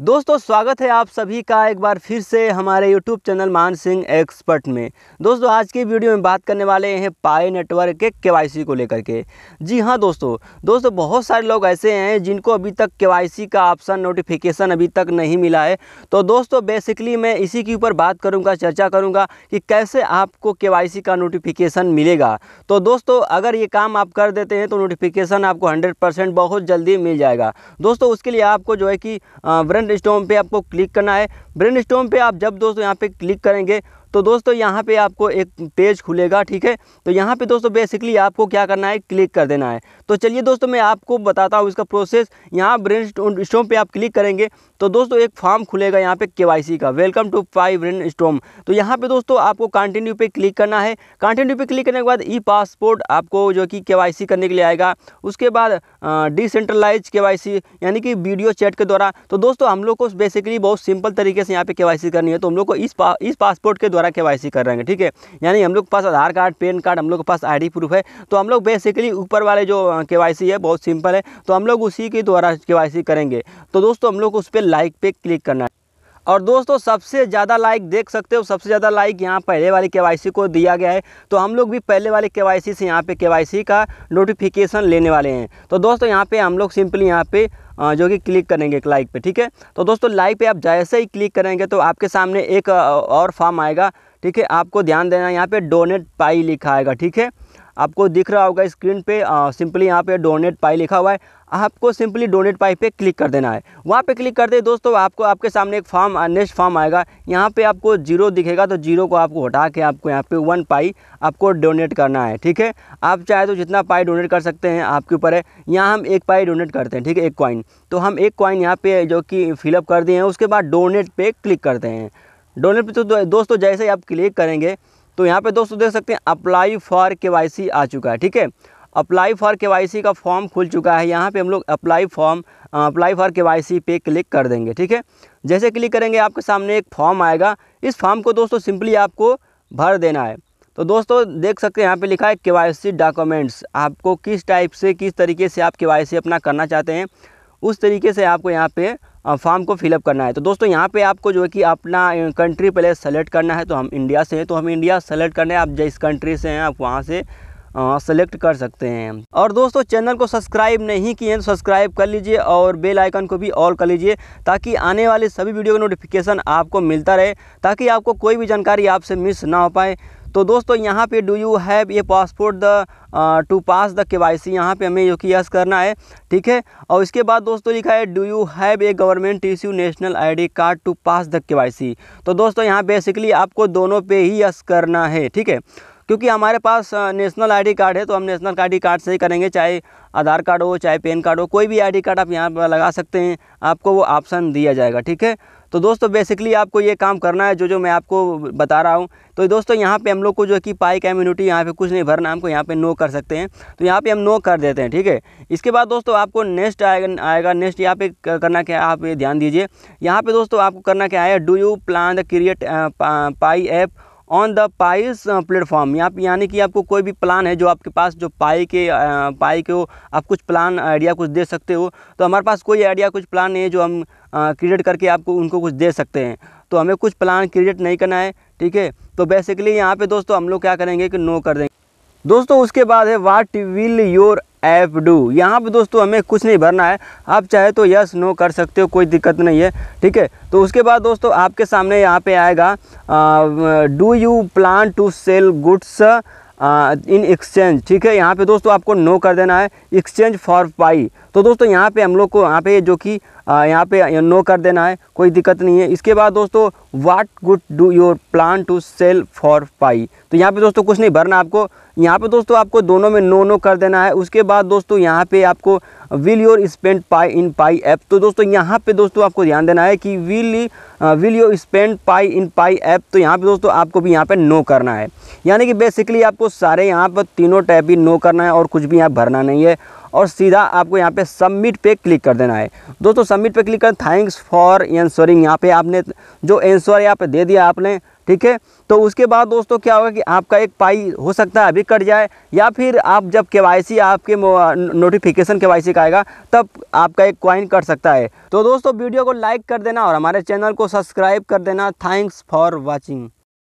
दोस्तों स्वागत है आप सभी का एक बार फिर से हमारे YouTube चैनल मान सिंह एक्सपर्ट में दोस्तों आज की वीडियो में बात करने वाले हैं पाए नेटवर्क के केवाईसी को लेकर के जी हाँ दोस्तों दोस्तों बहुत सारे लोग ऐसे हैं जिनको अभी तक केवाईसी का ऑप्शन नोटिफिकेशन अभी तक नहीं मिला है तो दोस्तों बेसिकली मैं इसी के ऊपर बात करूँगा चर्चा करूँगा कि कैसे आपको के का नोटिफिकेशन मिलेगा तो दोस्तों अगर ये काम आप कर देते हैं तो नोटिफिकेशन आपको हंड्रेड बहुत जल्दी मिल जाएगा दोस्तों उसके लिए आपको जो है कि ब्रंड ब्रेन पे पर आपको क्लिक करना है ब्रेन पे पर आप जब दोस्तों यहाँ पर क्लिक करेंगे तो दोस्तों यहाँ पे आपको एक पेज खुलेगा ठीक है तो यहाँ पे दोस्तों बेसिकली आपको क्या करना है क्लिक कर देना है तो चलिए दोस्तों मैं आपको बताता हूँ इसका प्रोसेस यहाँ ब्रेन स्टोम पर आप क्लिक करेंगे तो दोस्तों एक फॉर्म खुलेगा यहाँ पे के का welcome to five brainstorm तो यहाँ पे दोस्तों आपको कंटिन्यू पे क्लिक करना है कंटिन्यू पे क्लिक करने के बाद ई पासपोर्ट आपको जो कि के करने के लिए आएगा उसके बाद डिसेंट्रलाइज के यानी कि वीडियो चैट के द्वारा तो दोस्तों हम लोग को बेसिकली बहुत सिंपल तरीके से यहाँ पे के करनी है तो हम लोग को इस पा, इस पासपोर्ट के द्वारा के कर हैं ठीक है यानी हम लोग के पास आधार कार्ड पैन कार्ड हम लोग के पास आई प्रूफ है तो हम लोग बेसिकली ऊपर वाले जो के है बहुत सिंपल है तो हम लोग उसी के द्वारा के करेंगे तो दोस्तों हम लोग उस पर लाइक पे क्लिक करना है और दोस्तों सबसे ज़्यादा लाइक देख सकते हो सबसे ज़्यादा लाइक यहाँ पहले वाली के को दिया गया है तो हम लोग भी पहले वाले के से यहाँ पे के का नोटिफिकेशन लेने वाले हैं तो दोस्तों यहाँ पे हम लोग सिंपली यहाँ पे जो कि क्लिक करेंगे एक लाइक पे ठीक है तो दोस्तों लाइक पे आप जैसे ही क्लिक करेंगे तो आपके सामने एक और फॉर्म आएगा ठीक है आपको ध्यान देना यहाँ पे डोनेट पाई लिखा आएगा ठीक है आपको दिख रहा होगा स्क्रीन पे सिंपली यहाँ पे डोनेट पाई लिखा हुआ है आपको सिंपली डोनेट पाई पे क्लिक कर देना है वहाँ पे क्लिक करते दोस्तों आपको आपके सामने एक फॉर्म नेक्स्ट फॉर्म आएगा यहाँ पे आपको जीरो दिखेगा तो जीरो को आपको हटा के आपको यहाँ पे वन पाई आपको डोनेट करना है ठीक है आप चाहे तो जितना पाई डोनेट कर सकते हैं आपके ऊपर है यहाँ हम एक पाई डोनेट करते हैं ठीक है एक कॉइन तो हम एक कॉइन यहाँ पे जो कि फिलअप कर दिए हैं उसके बाद डोनेट पे क्लिक करते हैं डोनेट पे तो दोस्तों जैसे ही आप क्लिक करेंगे तो यहाँ पे दोस्तों देख सकते हैं अप्लाई फॉर के आ चुका है ठीक है अप्लाई फॉर के का फॉर्म खुल चुका है यहाँ पे हम लोग अप्लाई फॉर्म अप्लाई फॉर के पे क्लिक कर देंगे ठीक है जैसे क्लिक करेंगे आपके सामने एक फॉर्म आएगा इस फॉर्म को दोस्तों सिंपली आपको भर देना है तो दोस्तों देख सकते हैं यहाँ पे लिखा है के डॉक्यूमेंट्स आपको किस टाइप से किस तरीके से आप के अपना करना चाहते हैं उस तरीके से आपको यहाँ पे फॉर्म को फिलअप करना है तो दोस्तों यहाँ पे आपको जो है कि अपना कंट्री पहले सेलेक्ट करना है तो हम इंडिया से हैं तो हम इंडिया सेलेक्ट करना है आप जिस कंट्री से हैं आप वहाँ से सेलेक्ट कर सकते हैं और दोस्तों चैनल को सब्सक्राइब नहीं किए हैं तो सब्सक्राइब कर लीजिए और बेल आइकन को भी ऑल कर लीजिए ताकि आने वाले सभी वीडियो का नोटिफिकेशन आपको मिलता रहे ताकि आपको कोई भी जानकारी आपसे मिस ना हो पाए तो दोस्तों यहाँ पे do you have a passport the to pass the K Y C यहाँ पर हमें जो कि यस करना है ठीक है और इसके बाद दोस्तों लिखा है do you have a government issue national ID card to pass the K Y C तो दोस्तों यहाँ बेसिकली आपको दोनों पे ही यस करना है ठीक है क्योंकि हमारे पास नेशनल आईडी कार्ड है तो हम नेशनल आईडी कार्ड से ही करेंगे चाहे आधार कार्ड हो चाहे पैन कार्ड हो कोई भी आईडी कार्ड आप यहाँ पर लगा सकते हैं आपको वो ऑप्शन दिया जाएगा ठीक है तो दोस्तों बेसिकली आपको ये काम करना है जो जो मैं आपको बता रहा हूँ तो दोस्तों यहाँ पे हम लोग को जो है कि पाई का इम्यूनिटी यहाँ पे कुछ नहीं भरना हमको यहाँ पे नो कर सकते हैं तो यहाँ पे हम नो कर देते हैं ठीक है इसके बाद दोस्तों आपको नेक्स्ट आएगा आएगा नेक्स्ट यहाँ पे करना क्या है आप ये ध्यान दीजिए यहाँ पे दोस्तों आपको करना क्या है do you plan the create Pi app on the Pi's platform यहाँ पर यानी कि आपको कोई भी प्लान है जो आपके पास जो पाई के uh, पाई के हो आप कुछ प्लान आइडिया uh, कुछ दे सकते हो तो हमारे पास कोई आइडिया कुछ प्लान नहीं है जो हम क्रिएट uh, करके आपको उनको कुछ दे सकते हैं तो हमें कुछ प्लान क्रिएट नहीं करना है ठीक है तो बेसिकली यहाँ पे दोस्तों हम लोग क्या करेंगे कि नो कर देंगे दोस्तों उसके बाद है what will your F do यहाँ पे दोस्तों हमें कुछ नहीं भरना है आप चाहे तो यस नो कर सकते हो कोई दिक्कत नहीं है ठीक है तो उसके बाद दोस्तों आपके सामने यहाँ पे आएगा do you plan to sell goods in exchange ठीक है यहाँ पे दोस्तों आपको नो कर देना है एक्सचेंज फॉर पाई तो दोस्तों यहाँ पे हम लोग को यहाँ पे जो कि यहाँ पे नो कर देना है कोई दिक्कत नहीं है इसके बाद दोस्तों what good do your plan to sell for Pi तो यहाँ पे दोस्तों कुछ नहीं भरना आपको यहाँ पे दोस्तों आपको दोनों में नो नो कर देना है उसके बाद दोस्तों यहाँ पे आपको will your spend Pi in Pi app तो दोस्तों यहाँ पे दोस्तों आपको ध्यान देना है कि will will your spend Pi in Pi app तो यहाँ पे दोस्तों आपको भी यहाँ पे नो करना है यानी कि बेसिकली आपको सारे यहाँ पर तीनों टैप ही नो करना है और कुछ भी यहाँ भरना नहीं है और सीधा आपको यहाँ पे सबमिट पे क्लिक कर देना है दोस्तों सबमिट पे क्लिक कर थैंक्स फॉर एंसरिंग यहाँ पे आपने जो एंसर यहाँ पे दे दिया आपने ठीक है तो उसके बाद दोस्तों क्या होगा कि आपका एक पाई हो सकता है अभी कट जाए या फिर आप जब के आपके नोटिफिकेशन के का आएगा तब आपका एक क्वाइन कट सकता है तो दोस्तों वीडियो को लाइक कर देना और हमारे चैनल को सब्सक्राइब कर देना थैंक्स फॉर वॉचिंग